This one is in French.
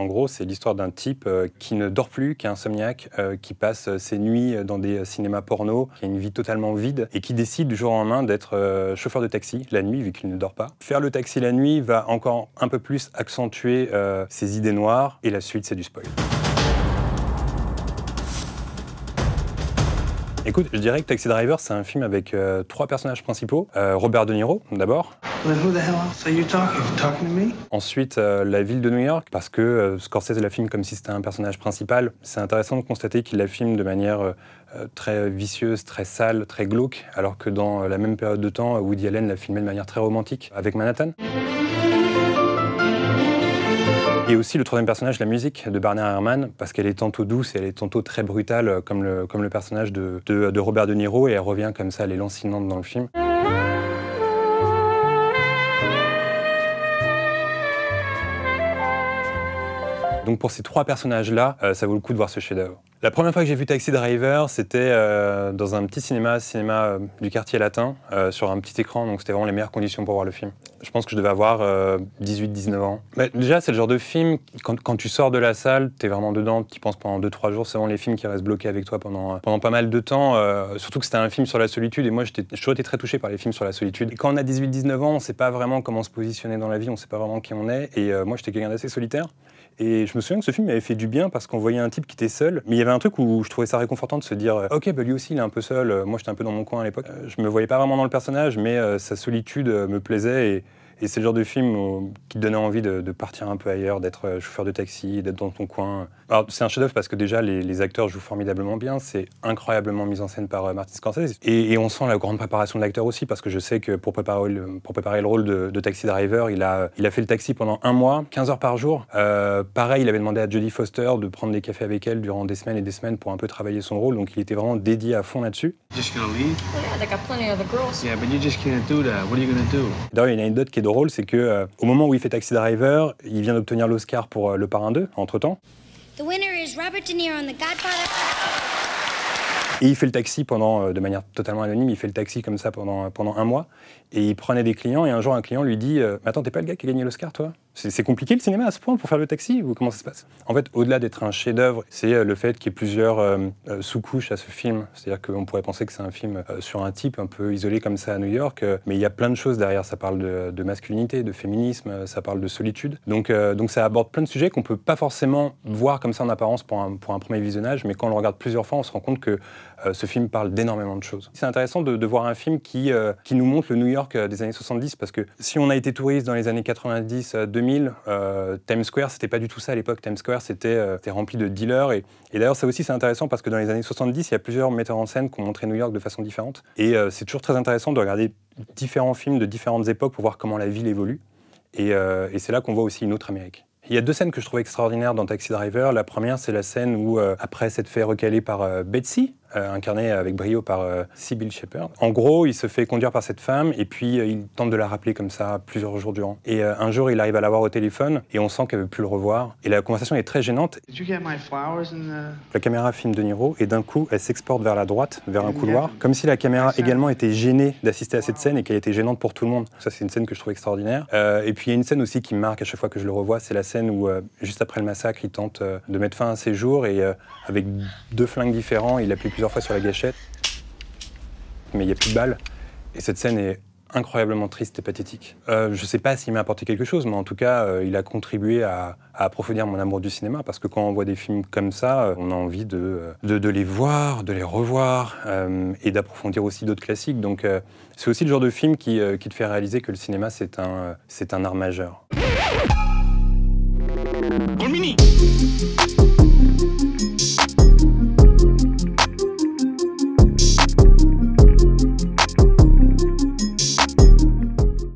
En gros, c'est l'histoire d'un type euh, qui ne dort plus, qui est insomniaque, euh, qui passe euh, ses nuits dans des cinémas porno, qui a une vie totalement vide et qui décide du jour au lendemain d'être chauffeur de taxi la nuit vu qu'il ne dort pas. Faire le taxi la nuit va encore un peu plus accentuer ses idées noires et la suite, c'est du spoil. Écoute, je dirais que Taxi Driver, c'est un film avec trois personnages principaux. Robert De Niro, d'abord. Ensuite, la ville de New York, parce que euh, Scorsese la filme comme si c'était un personnage principal. C'est intéressant de constater qu'il la filme de manière euh, euh, très vicieuse, très sale, très glauque, alors que dans la même période de temps, Woody Allen l'a filmait de manière très romantique avec Manhattan. Et aussi le troisième personnage, la musique de Barney Herman, parce qu'elle est tantôt douce et elle est tantôt très brutale, comme le, comme le personnage de, de Robert De Niro, et elle revient comme ça, elle est lancinante dans le film. Donc pour ces trois personnages-là, euh, ça vaut le coup de voir ce chef-d'œuvre. La première fois que j'ai vu Taxi Driver, c'était euh, dans un petit cinéma, cinéma euh, du quartier latin, sur un petit écran, donc c'était vraiment les meilleures conditions pour voir le film. Je pense que je devais avoir 18-19 ans. Mais déjà, c'est le genre de film, quand, quand tu sors de la salle, t'es vraiment dedans, tu penses pendant 2-3 jours, c'est vraiment les films qui restent bloqués avec toi pendant, pendant pas mal de temps, surtout que c'était un film sur la solitude, et moi j'ai toujours été très touché par les films sur la solitude. quand on a 18-19 ans, on sait pas vraiment comment se positionner dans la vie, on sait pas vraiment qui on est, et moi j'étais quelqu'un d'assez solitaire. Et je me souviens que ce film m'avait fait du bien parce qu'on voyait un type qui était seul. Mais il y avait un truc où je trouvais ça réconfortant de se dire euh, Ok, bah, lui aussi, il est un peu seul. Euh, moi, j'étais un peu dans mon coin à l'époque. Euh, je me voyais pas vraiment dans le personnage, mais sa solitude me plaisait. Et, c'est le genre de film qui donnait envie de, de partir un peu ailleurs, d'être chauffeur de taxi, d'être dans ton coin c'est un chef-d'œuvre parce que déjà, les, acteurs jouent formidablement bien. C'est incroyablement mis en scène par euh, Martin Scorsese. Et, on sent la grande préparation de l'acteur aussi, parce que je sais que pour préparer le, rôle de, Taxi Driver, il a, fait le taxi pendant un mois, 15 heures par jour. Euh, pareil, il avait demandé à Jodie Foster de prendre des cafés avec elle durant des semaines et des semaines pour un peu travailler son rôle. Donc, il était vraiment dédié à fond là-dessus. D'ailleurs, il y a une anecdote qui est drôle, c'est qu'au euh, moment où il fait Taxi Driver, il vient d'obtenir l'Oscar pour Le Parrain 2, entre-temps. Robert De Et il fait le taxi pendant, euh, de manière totalement anonyme, il fait le taxi comme ça pendant, euh, pendant un mois. Et il prenait des clients. Et un jour, un client lui dit euh, Mais Attends, t'es pas le gars qui a gagné l'Oscar, toi c'est compliqué le cinéma à ce point pour faire le taxi ou comment ça se passe En fait, au-delà d'être un chef-d'œuvre, c'est euh, le fait qu'il y ait plusieurs euh, euh, sous-couches à ce film. C'est-à-dire qu'on pourrait penser que c'est un film sur un type un peu isolé comme ça à New York, mais il y a plein de choses derrière. Ça parle de, masculinité, de féminisme, ça parle de solitude. Donc, donc ça aborde plein de sujets qu'on peut pas forcément voir comme ça en apparence pour un, pour un premier visionnage, mais quand on le regarde plusieurs fois, on se rend compte que ce film parle d'énormément de choses. C'est intéressant de, voir un film qui, qui nous montre le New York des années 70 parce que si on a été touriste dans les années 90, 2000, euh, Times Square, c'était pas du tout ça à l'époque. Times Square, c'était euh, rempli de dealers. Et, d'ailleurs, ça aussi, c'est intéressant parce que dans les années 70, il y a plusieurs metteurs en scène qui ont montré New York de façon différente. Et euh, c'est toujours très intéressant de regarder différents films de différentes époques pour voir comment la ville évolue. Et, c'est là qu'on voit aussi une autre Amérique. Il y a deux scènes que je trouve extraordinaires dans Taxi Driver. La première, c'est la scène où, après s'être fait recaler par Betsy, euh, incarné avec brio par euh, Sybil Shepherd. En gros, il se fait conduire par cette femme et puis euh, il tente de la rappeler comme ça plusieurs jours durant. Et euh, un jour, il arrive à la voir au téléphone et on sent qu'elle veut plus le revoir. Et la conversation est très gênante. La caméra filme De Niro et d'un coup, elle s'exporte vers la droite, vers un couloir, comme si la caméra également était gênée d'assister à cette scène et qu'elle était gênante pour tout le monde. Ça, c'est une scène que je trouve extraordinaire. et puis il y a une scène aussi qui me marque à chaque fois que je le revois, c'est la scène où juste après le massacre, il tente de mettre fin à ses jours et avec deux flingues différents, il plus plusieurs fois sur la gâchette, mais il n'y a plus de balles. Et cette scène est incroyablement triste et pathétique. Euh, je sais pas s'il m'a apporté quelque chose, mais en tout cas, euh, il a contribué à, approfondir mon amour du cinéma, parce que quand on voit des films comme ça, euh, on a envie de, les voir, de les revoir, et d'approfondir aussi d'autres classiques. Donc c'est aussi le genre de film qui, qui te fait réaliser que le cinéma, c'est un, c'est un art majeur.